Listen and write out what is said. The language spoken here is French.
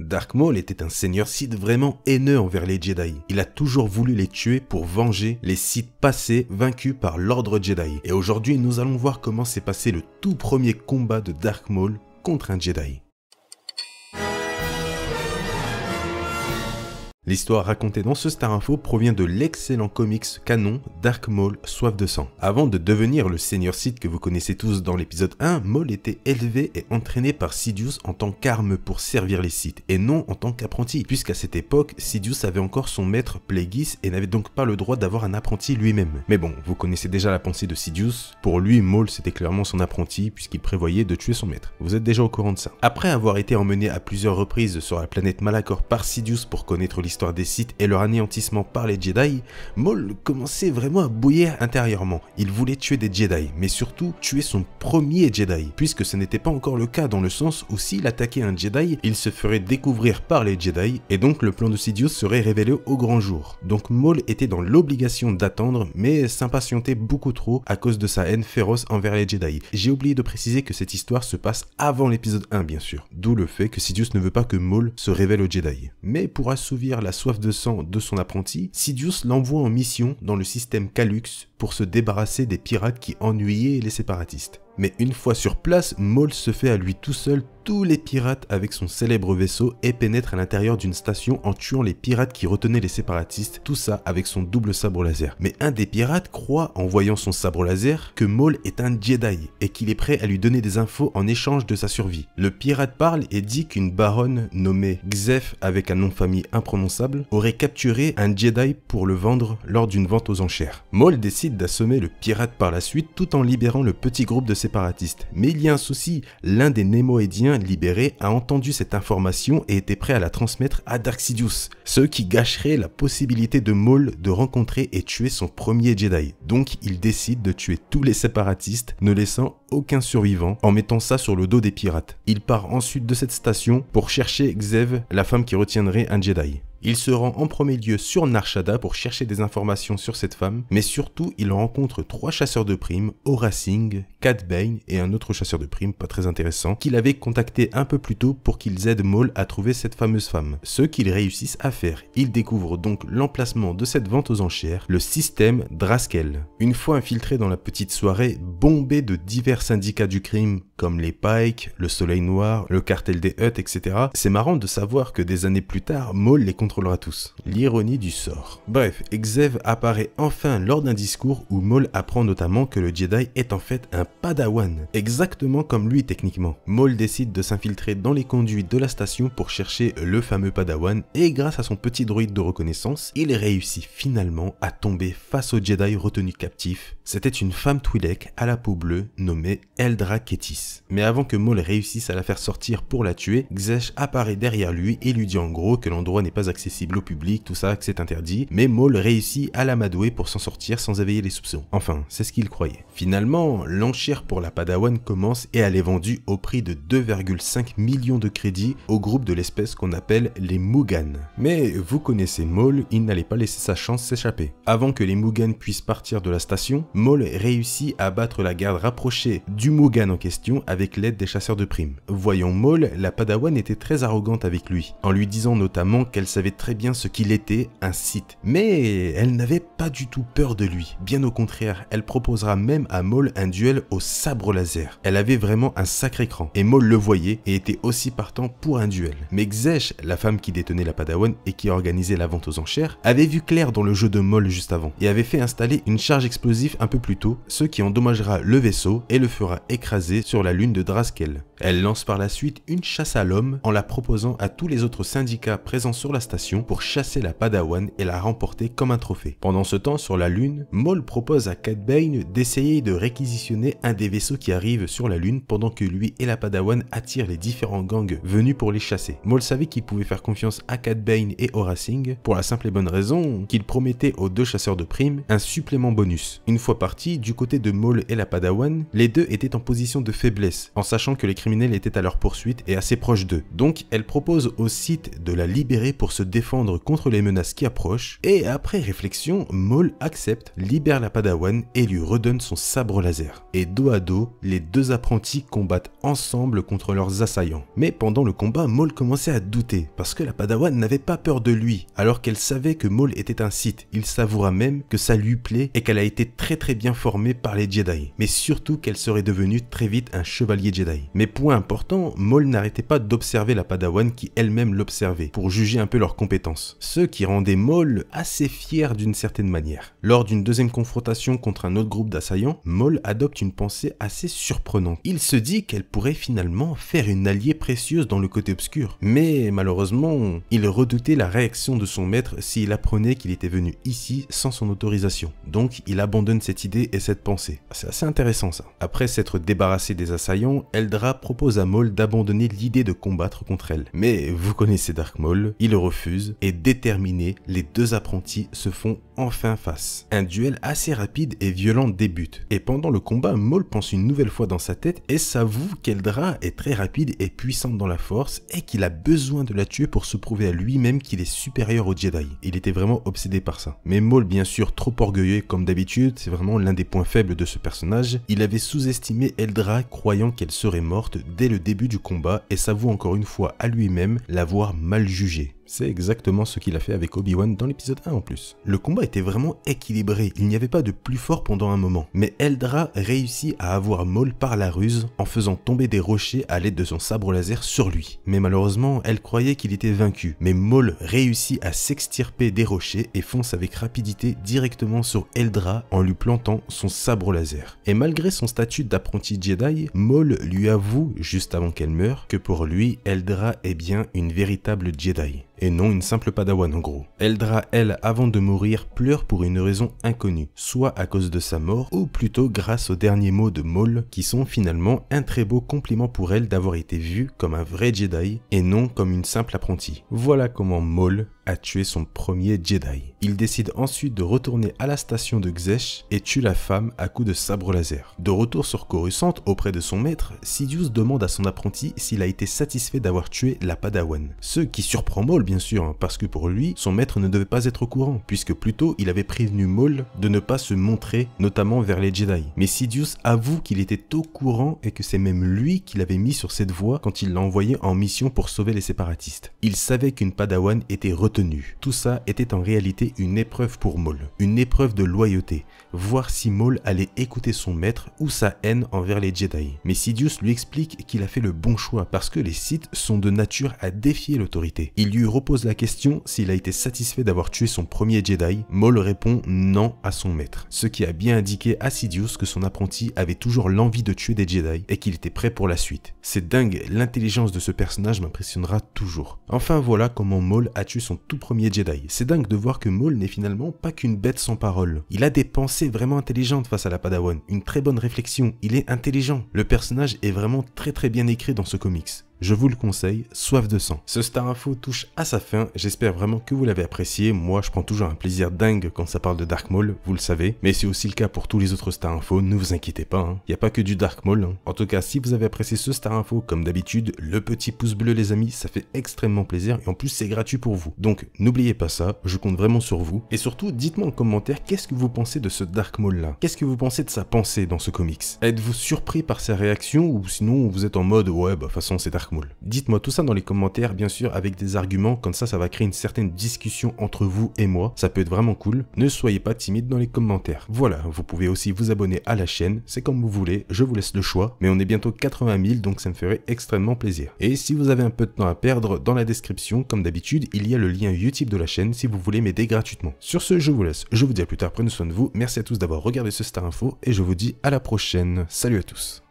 Dark Maul était un seigneur Sith vraiment haineux envers les Jedi. Il a toujours voulu les tuer pour venger les Sith passés vaincus par l'ordre Jedi. Et aujourd'hui, nous allons voir comment s'est passé le tout premier combat de Dark Maul contre un Jedi. L'histoire racontée dans ce Star Info provient de l'excellent comics canon Dark Maul Soif de sang. Avant de devenir le seigneur Sith que vous connaissez tous dans l'épisode 1, Maul était élevé et entraîné par Sidious en tant qu'arme pour servir les Sith et non en tant qu'apprenti, puisqu'à cette époque, Sidious avait encore son maître Plagueis et n'avait donc pas le droit d'avoir un apprenti lui-même. Mais bon, vous connaissez déjà la pensée de Sidious, pour lui Maul c'était clairement son apprenti puisqu'il prévoyait de tuer son maître. Vous êtes déjà au courant de ça. Après avoir été emmené à plusieurs reprises sur la planète Malakor par Sidious pour connaître l'histoire histoire des Sith et leur anéantissement par les Jedi, Maul commençait vraiment à bouillir intérieurement. Il voulait tuer des Jedi, mais surtout tuer son premier Jedi, puisque ce n'était pas encore le cas dans le sens où s'il attaquait un Jedi, il se ferait découvrir par les Jedi, et donc le plan de Sidious serait révélé au grand jour. Donc Maul était dans l'obligation d'attendre, mais s'impatientait beaucoup trop à cause de sa haine féroce envers les Jedi. J'ai oublié de préciser que cette histoire se passe avant l'épisode 1 bien sûr, d'où le fait que Sidious ne veut pas que Maul se révèle aux Jedi. Mais pour assouvir la soif de sang de son apprenti, Sidious l'envoie en mission dans le système Calux pour se débarrasser des pirates qui ennuyaient les séparatistes. Mais une fois sur place, Maul se fait à lui tout seul tous les pirates avec son célèbre vaisseau et pénètre à l'intérieur d'une station en tuant les pirates qui retenaient les séparatistes, tout ça avec son double sabre laser. Mais un des pirates croit, en voyant son sabre laser, que Maul est un Jedi et qu'il est prêt à lui donner des infos en échange de sa survie. Le pirate parle et dit qu'une baronne nommée Xef avec un nom de famille imprononçable aurait capturé un Jedi pour le vendre lors d'une vente aux enchères. Maul décide d'assommer le pirate par la suite tout en libérant le petit groupe de séparatistes. Mais il y a un souci, l'un des Némoédiens libérés a entendu cette information et était prêt à la transmettre à Sidious ce qui gâcherait la possibilité de Maul de rencontrer et tuer son premier Jedi. Donc il décide de tuer tous les séparatistes, ne laissant aucun survivant en mettant ça sur le dos des pirates. Il part ensuite de cette station pour chercher Xev, la femme qui retiendrait un Jedi. Il se rend en premier lieu sur Narshada pour chercher des informations sur cette femme, mais surtout il rencontre trois chasseurs de primes, Aura Singh, Cat Bane et un autre chasseur de primes pas très intéressant qu'il avait contacté un peu plus tôt pour qu'ils aident Maul à trouver cette fameuse femme. Ce qu'ils réussissent à faire, ils découvrent donc l'emplacement de cette vente aux enchères, le système Draskel. Une fois infiltré dans la petite soirée bombé de divers syndicats du crime comme les Pikes, le Soleil Noir, le cartel des Huttes, etc. C'est marrant de savoir que des années plus tard, Maul les contrôlera tous. L'ironie du sort. Bref, Exev apparaît enfin lors d'un discours où Maul apprend notamment que le Jedi est en fait un Padawan, exactement comme lui techniquement. Maul décide de s'infiltrer dans les conduits de la station pour chercher le fameux Padawan et grâce à son petit droïde de reconnaissance, il réussit finalement à tomber face au Jedi retenu captif. C'était une femme Twi'lek à la peau bleue nommée mais Eldra Ketis. Mais avant que Maul réussisse à la faire sortir pour la tuer, Xesh apparaît derrière lui et lui dit en gros que l'endroit n'est pas accessible au public, tout ça, que c'est interdit, mais Maul réussit à l'amadouer pour s'en sortir sans éveiller les soupçons. Enfin, c'est ce qu'il croyait. Finalement, l'enchère pour la Padawan commence et elle est vendue au prix de 2,5 millions de crédits au groupe de l'espèce qu'on appelle les Mugan. Mais vous connaissez Maul, il n'allait pas laisser sa chance s'échapper. Avant que les Mugan puissent partir de la station, Maul réussit à battre la garde rapprochée du Mogan en question avec l'aide des chasseurs de primes. Voyant Maul, la Padawan était très arrogante avec lui, en lui disant notamment qu'elle savait très bien ce qu'il était, un Sith. Mais elle n'avait pas du tout peur de lui, bien au contraire, elle proposera même à Maul un duel au sabre laser. Elle avait vraiment un sacré cran, et Maul le voyait et était aussi partant pour un duel. Mais Xesh, la femme qui détenait la Padawan et qui organisait la vente aux enchères, avait vu clair dans le jeu de Maul juste avant, et avait fait installer une charge explosive un peu plus tôt, ce qui endommagera le vaisseau et le le fera écraser sur la lune de Draskel. Elle lance par la suite une chasse à l'homme en la proposant à tous les autres syndicats présents sur la station pour chasser la Padawan et la remporter comme un trophée. Pendant ce temps, sur la Lune, Maul propose à Cat Bane d'essayer de réquisitionner un des vaisseaux qui arrive sur la Lune pendant que lui et la Padawan attirent les différents gangs venus pour les chasser. Maul savait qu'il pouvait faire confiance à Cat Bane et au Racing pour la simple et bonne raison qu'il promettait aux deux chasseurs de primes un supplément bonus. Une fois partis, du côté de Maul et la Padawan, les deux étaient en position de faiblesse, en sachant que les était était à leur poursuite et assez proche d'eux. Donc elle propose au site de la libérer pour se défendre contre les menaces qui approchent, et après réflexion, Maul accepte, libère la Padawan et lui redonne son sabre laser. Et dos à dos, les deux apprentis combattent ensemble contre leurs assaillants. Mais pendant le combat, Maul commençait à douter, parce que la Padawan n'avait pas peur de lui, alors qu'elle savait que Maul était un Sith. Il savoura même que ça lui plaît et qu'elle a été très très bien formée par les Jedi, mais surtout qu'elle serait devenue très vite un chevalier Jedi. Mais point important, Maul n'arrêtait pas d'observer la Padawan qui elle-même l'observait, pour juger un peu leurs compétences, ce qui rendait Maul assez fier d'une certaine manière. Lors d'une deuxième confrontation contre un autre groupe d'assaillants, Maul adopte une pensée assez surprenante. Il se dit qu'elle pourrait finalement faire une alliée précieuse dans le côté obscur, mais malheureusement, il redoutait la réaction de son maître s'il apprenait qu'il était venu ici sans son autorisation. Donc il abandonne cette idée et cette pensée. C'est assez intéressant ça. Après s'être débarrassé des assaillants, Eldra propose à Maul d'abandonner l'idée de combattre contre elle. Mais vous connaissez Dark Maul, il refuse et déterminé, les deux apprentis se font enfin face. Un duel assez rapide et violent débute. Et pendant le combat, Maul pense une nouvelle fois dans sa tête et s'avoue qu'Eldra est très rapide et puissante dans la force et qu'il a besoin de la tuer pour se prouver à lui-même qu'il est supérieur au Jedi. Il était vraiment obsédé par ça. Mais Maul, bien sûr, trop orgueilleux comme d'habitude, c'est vraiment l'un des points faibles de ce personnage. Il avait sous-estimé Eldra croyant qu'elle serait morte dès le début du combat et s'avoue encore une fois à lui-même l'avoir mal jugé. C'est exactement ce qu'il a fait avec Obi-Wan dans l'épisode 1 en plus. Le combat était vraiment équilibré, il n'y avait pas de plus fort pendant un moment, mais Eldra réussit à avoir Maul par la ruse en faisant tomber des rochers à l'aide de son sabre laser sur lui. Mais malheureusement, elle croyait qu'il était vaincu, mais Maul réussit à s'extirper des rochers et fonce avec rapidité directement sur Eldra en lui plantant son sabre laser. Et malgré son statut d'apprenti Jedi, Maul lui avoue, juste avant qu'elle meure, que pour lui, Eldra est bien une véritable Jedi et non une simple padawan en gros. Eldra, elle, avant de mourir, pleure pour une raison inconnue, soit à cause de sa mort, ou plutôt grâce aux derniers mots de Maul, qui sont finalement un très beau compliment pour elle d'avoir été vue comme un vrai Jedi, et non comme une simple apprentie. Voilà comment Maul a tué son premier Jedi. Il décide ensuite de retourner à la station de Xesh et tue la femme à coups de sabre laser. De retour sur Coruscant auprès de son maître, Sidious demande à son apprenti s'il a été satisfait d'avoir tué la Padawan. Ce qui surprend Maul bien sûr, hein, parce que pour lui, son maître ne devait pas être au courant, puisque plus tôt il avait prévenu Maul de ne pas se montrer, notamment vers les Jedi. Mais Sidious avoue qu'il était au courant et que c'est même lui qui l'avait mis sur cette voie quand il l'a envoyé en mission pour sauver les séparatistes. Il savait qu'une Padawan était retournée. Tout ça était en réalité une épreuve pour Maul, une épreuve de loyauté, voir si Maul allait écouter son maître ou sa haine envers les Jedi. Mais Sidious lui explique qu'il a fait le bon choix parce que les Sith sont de nature à défier l'autorité. Il lui repose la question s'il a été satisfait d'avoir tué son premier Jedi. Maul répond non à son maître, ce qui a bien indiqué à Sidious que son apprenti avait toujours l'envie de tuer des Jedi et qu'il était prêt pour la suite. C'est dingue, l'intelligence de ce personnage m'impressionnera toujours. Enfin voilà comment Maul a tué son tout premier Jedi. C'est dingue de voir que Maul n'est finalement pas qu'une bête sans parole. Il a des pensées vraiment intelligentes face à la Padawan, une très bonne réflexion, il est intelligent. Le personnage est vraiment très très bien écrit dans ce comics je vous le conseille, soif de sang. Ce Star Info touche à sa fin, j'espère vraiment que vous l'avez apprécié, moi je prends toujours un plaisir dingue quand ça parle de Dark Maul, vous le savez, mais c'est aussi le cas pour tous les autres Star Info, ne vous inquiétez pas, il hein. n'y a pas que du Dark Maul. Hein. En tout cas, si vous avez apprécié ce Star Info, comme d'habitude, le petit pouce bleu les amis, ça fait extrêmement plaisir et en plus c'est gratuit pour vous. Donc n'oubliez pas ça, je compte vraiment sur vous. Et surtout, dites-moi en commentaire qu'est-ce que vous pensez de ce Dark Maul là Qu'est-ce que vous pensez de sa pensée dans ce comics Êtes-vous surpris par sa réaction ou sinon vous êtes en mode ouais bah façon c'est Dark Dites-moi tout ça dans les commentaires, bien sûr, avec des arguments, comme ça, ça va créer une certaine discussion entre vous et moi. Ça peut être vraiment cool. Ne soyez pas timide dans les commentaires. Voilà, vous pouvez aussi vous abonner à la chaîne, c'est comme vous voulez, je vous laisse le choix, mais on est bientôt 80 000, donc ça me ferait extrêmement plaisir. Et si vous avez un peu de temps à perdre, dans la description, comme d'habitude, il y a le lien YouTube de la chaîne si vous voulez m'aider gratuitement. Sur ce, je vous laisse, je vous dis à plus tard, prenez soin de vous, merci à tous d'avoir regardé ce Star Info, et je vous dis à la prochaine. Salut à tous.